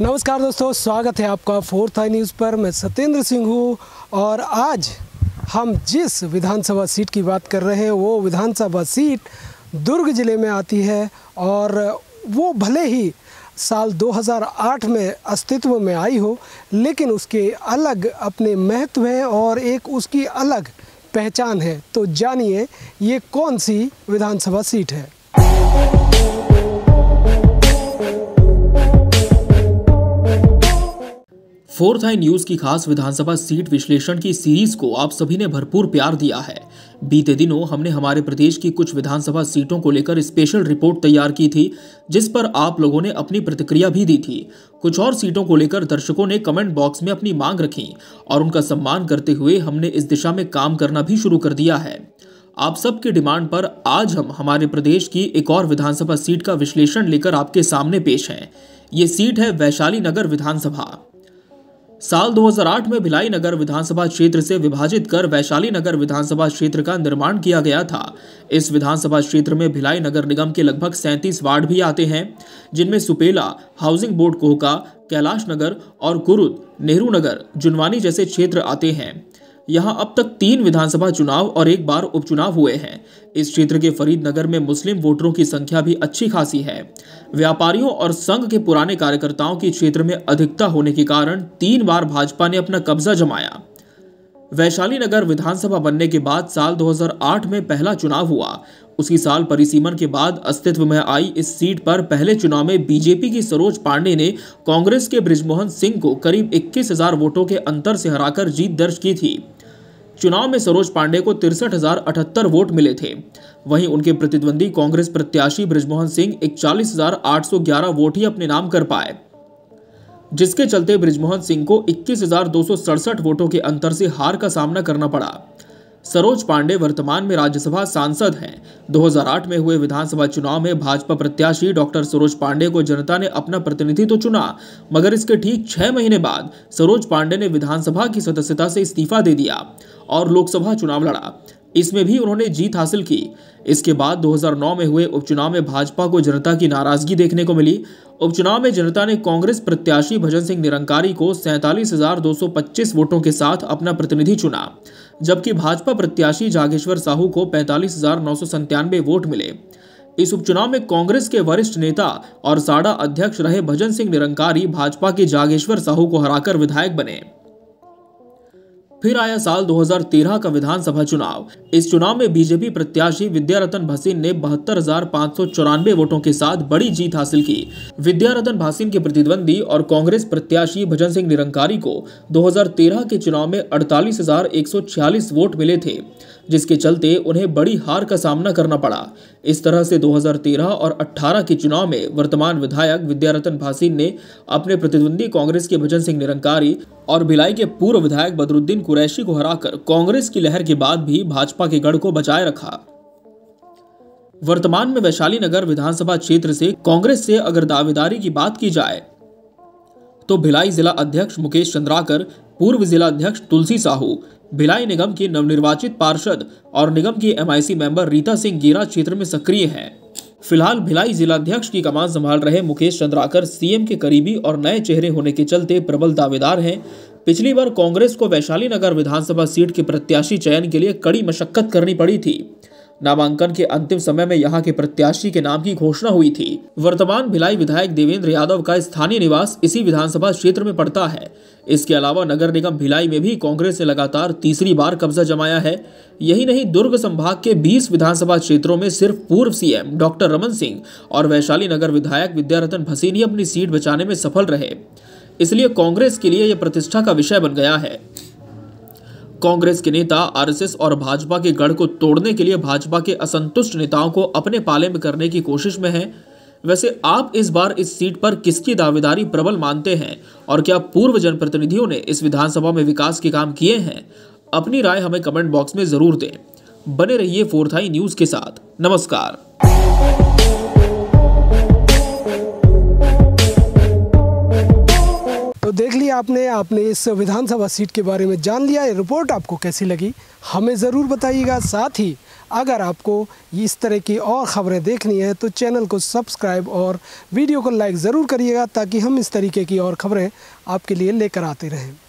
नमस्कार दोस्तों स्वागत है आपका फोर्थ आई न्यूज़ पर मैं सत्येंद्र सिंह हूँ और आज हम जिस विधानसभा सीट की बात कर रहे हैं वो विधानसभा सीट दुर्ग ज़िले में आती है और वो भले ही साल 2008 में अस्तित्व में आई हो लेकिन उसके अलग अपने महत्व हैं और एक उसकी अलग पहचान है तो जानिए ये कौन सी विधानसभा सीट है फोर्थ आई न्यूज की खास विधानसभा सीट विश्लेषण की सीरीज को आप सभी ने भरपूर प्यार दिया है बीते दिनों हमने हमारे प्रदेश की कुछ विधानसभा सीटों को लेकर स्पेशल रिपोर्ट तैयार की थी जिस पर आप लोगों ने अपनी प्रतिक्रिया भी दी थी कुछ और सीटों को लेकर दर्शकों ने कमेंट बॉक्स में अपनी मांग रखी और उनका सम्मान करते हुए हमने इस दिशा में काम करना भी शुरू कर दिया है आप सबके डिमांड पर आज हम हमारे प्रदेश की एक और विधानसभा सीट का विश्लेषण लेकर आपके सामने पेश हैं ये सीट है वैशाली नगर विधानसभा साल 2008 में भिलाई नगर विधानसभा क्षेत्र से विभाजित कर वैशाली नगर विधानसभा क्षेत्र का निर्माण किया गया था इस विधानसभा क्षेत्र में भिलाई नगर निगम के लगभग 37 वार्ड भी आते हैं जिनमें सुपेला हाउसिंग बोर्ड कोहका कैलाश नगर और कुरुद नेहरू नगर जुनवानी जैसे क्षेत्र आते हैं यहां अब तक तीन विधानसभा चुनाव और एक बार उपचुनाव हुए हैं इस क्षेत्र के फरीदनगर में मुस्लिम वोटरों की संख्या भी अच्छी खासी है व्यापारियों और संघ के पुराने कार्यकर्ताओं की क्षेत्र में अधिकता होने के कारण तीन बार भाजपा ने अपना कब्जा जमाया वैशाली नगर विधानसभा बनने के बाद साल 2008 में पहला चुनाव हुआ उसी साल परिसीमन के बाद अस्तित्व में आई इस सीट पर पहले चुनाव में बीजेपी की सरोज पांडे ने कांग्रेस के ब्रिजमोहन सिंह को करीब 21,000 वोटों के अंतर से हराकर जीत दर्ज की थी चुनाव में सरोज पांडे को तिरसठ वोट मिले थे वहीं उनके प्रतिद्वंदी कांग्रेस प्रत्याशी ब्रिजमोहन सिंह इकचालीस वोट ही अपने नाम कर पाए जिसके चलते ब्रिजमोहन सिंह को इक्कीस वोटों के अंतर से हार का सामना करना पड़ा सरोज पांडे वर्तमान में राज्यसभा सांसद हैं 2008 में हुए विधानसभा चुनाव में भाजपा प्रत्याशी डॉक्टर सरोज पांडे को जनता ने अपना प्रतिनिधि तो चुना मगर इसके ठीक छह महीने बाद सरोज पांडे ने विधानसभा की सदस्यता से इस्तीफा दे दिया और लोकसभा चुनाव लड़ा इसमें भी उन्होंने जीत हासिल की इसके बाद 2009 में हुए उपचुनाव में भाजपा को जनता की नाराजगी देखने को मिली उपचुनाव में जनता ने कांग्रेस प्रत्याशी भजन सिंह निरंकारी को सैंतालीस वोटों के साथ अपना प्रतिनिधि चुना जबकि भाजपा प्रत्याशी जागेश्वर साहू को पैंतालीस वोट मिले इस उपचुनाव में कांग्रेस के वरिष्ठ नेता और साडा अध्यक्ष रहे भजन सिंह निरंकारी भाजपा के जागेश्वर साहू को हराकर विधायक बने फिर आया साल 2013 का विधानसभा चुनाव इस चुनाव में बीजेपी प्रत्याशी विद्या रतन भसीन ने बहत्तर वोटों के साथ बड़ी जीत हासिल की विद्या रतन भासीन के प्रतिद्वंदी और कांग्रेस प्रत्याशी भजन सिंह निरंकारी को 2013 के चुनाव में अड़तालीस वोट मिले थे जिसके चलते उन्हें बड़ी हार का सामना करना पड़ा इस तरह से 2013 और 18 के चुनाव में वर्तमान विधायक विद्यारतन भासीन ने अपने प्रतिद्वंदी कांग्रेस के भजन सिंह निरंकारी और भिलाई के पूर्व विधायक बदरुद्दीन कुरैशी को हराकर कांग्रेस की लहर के बाद भी भाजपा के गढ़ को बचाए रखा वर्तमान में वैशाली नगर विधानसभा क्षेत्र से कांग्रेस से अगर दावेदारी की बात की जाए तो भिलाई जिला अध्यक्ष मुकेश चंद्राकर पूर्व जिला अध्यक्ष तुलसी साहू भिलाई निगम की नवनिर्वाचित पार्षद और निगम की एमआईसी मेंबर रीता सिंह गीरा क्षेत्र में सक्रिय हैं फिलहाल भिलाई जिलाध्यक्ष की कमान संभाल रहे मुकेश चंद्राकर सीएम के करीबी और नए चेहरे होने के चलते प्रबल दावेदार हैं पिछली बार कांग्रेस को वैशाली नगर विधानसभा सीट के प्रत्याशी चयन के लिए कड़ी मशक्कत करनी पड़ी थी नामांकन के अंतिम समय में यहाँ के प्रत्याशी के नाम की घोषणा हुई थी वर्तमान भिलाई विधायक देवेंद्र यादव का स्थानीय निवास इसी विधानसभा क्षेत्र में पड़ता है इसके अलावा नगर निगम भिलाई में भी कांग्रेस ने लगातार तीसरी बार कब्जा जमाया है यही नहीं दुर्ग संभाग के 20 विधानसभा क्षेत्रों में सिर्फ पूर्व सीएम डॉक्टर रमन सिंह और वैशाली नगर विधायक विद्यारतन भसीनी अपनी सीट बचाने में सफल रहे इसलिए कांग्रेस के लिए यह प्रतिष्ठा का विषय बन गया है कांग्रेस के नेता आरएसएस और भाजपा के गढ़ को तोड़ने के लिए भाजपा के असंतुष्ट नेताओं को अपने पाले में करने की कोशिश में है वैसे आप इस बार इस सीट पर किसकी दावेदारी प्रबल मानते हैं और क्या पूर्व जनप्रतिनिधियों ने इस विधानसभा में विकास के काम किए हैं अपनी राय हमें कमेंट बॉक्स में जरूर दें बने रहिए फोर्थ न्यूज के साथ नमस्कार लिया आपने आपने इस विधानसभा सीट के बारे में जान लिया ये रिपोर्ट आपको कैसी लगी हमें ज़रूर बताइएगा साथ ही अगर आपको इस तरह की और ख़बरें देखनी है तो चैनल को सब्सक्राइब और वीडियो को लाइक ज़रूर करिएगा ताकि हम इस तरीके की और ख़बरें आपके लिए लेकर आते रहें